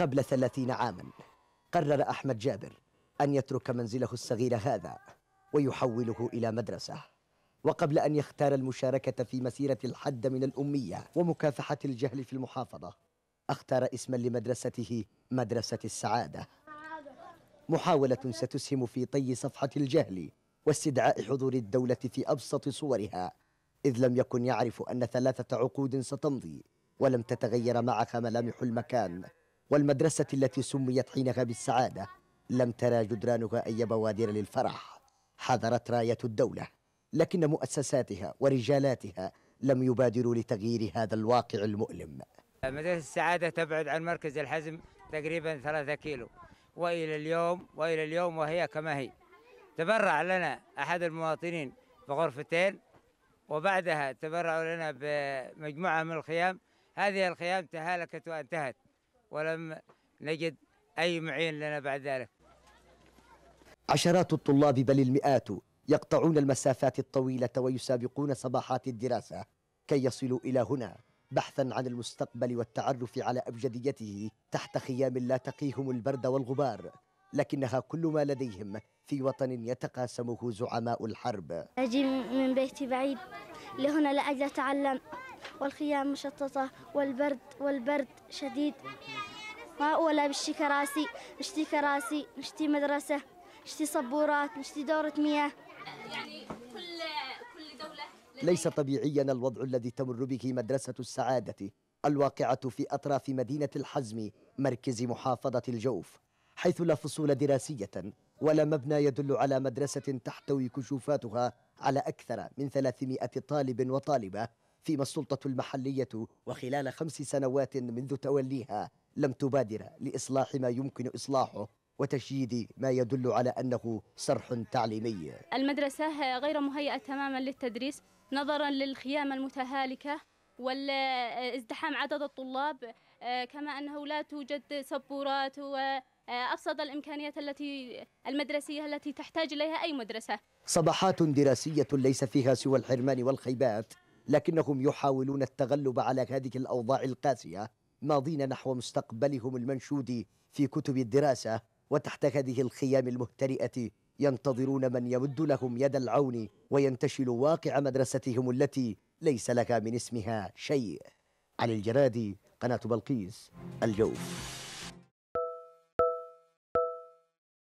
قبل ثلاثين عاما قرر أحمد جابر أن يترك منزله الصغير هذا ويحوله إلى مدرسة وقبل أن يختار المشاركة في مسيرة الحد من الأمية ومكافحة الجهل في المحافظة اختار اسما لمدرسته مدرسة السعادة محاولة ستسهم في طي صفحة الجهل واستدعاء حضور الدولة في أبسط صورها إذ لم يكن يعرف أن ثلاثة عقود ستمضي ولم تتغير معها ملامح المكان والمدرسة التي سميت حينها بالسعادة لم ترى جدرانها أي بوادر للفرح حضرت راية الدولة لكن مؤسساتها ورجالاتها لم يبادروا لتغيير هذا الواقع المؤلم مدرسة السعادة تبعد عن مركز الحزم تقريبا ثلاثة كيلو وإلى اليوم وإلى اليوم وهي كما هي تبرع لنا أحد المواطنين بغرفتين وبعدها تبرعوا لنا بمجموعة من الخيام هذه الخيام تهالكت وانتهت ولم نجد أي معين لنا بعد ذلك عشرات الطلاب بل المئات يقطعون المسافات الطويلة ويسابقون صباحات الدراسة كي يصلوا إلى هنا بحثا عن المستقبل والتعرف على أبجديته تحت خيام لا تقيهم البرد والغبار لكنها كل ما لديهم في وطن يتقاسمه زعماء الحرب أجي من بيتي بعيد لهنا لأجل أتعلم والخيام مشططة والبرد والبرد شديد ما ولا بشتي كراسي نشتي كراسي نشتي مدرسة نشتي صبورات نشتي دورة مياه يعني كل كل دولة ليس طبيعيا الوضع الذي تمر به مدرسة السعادة الواقعة في أطراف مدينة الحزم مركز محافظة الجوف حيث لا فصول دراسية ولا مبنى يدل على مدرسة تحتوي كشوفاتها على أكثر من 300 طالب وطالبة فيما السلطة المحلية وخلال خمس سنوات منذ توليها لم تبادر لإصلاح ما يمكن إصلاحه وتشييد ما يدل على أنه صرح تعليمي المدرسة غير مهيئة تماما للتدريس نظرا للخيام المتهالكة والازدحام عدد الطلاب آه، كما أنه لا توجد سبورات وأبسط الإمكانيات التي المدرسية التي تحتاج إليها أي مدرسة صباحات دراسية ليس فيها سوى الحرمان والخيبات لكنهم يحاولون التغلب على هذه الاوضاع القاسيه ماضين نحو مستقبلهم المنشود في كتب الدراسه وتحت هذه الخيام المهترئه ينتظرون من يمد لهم يد العون وينتشل واقع مدرستهم التي ليس لها من اسمها شيء علي الجرادي قناه بلقيس الجوف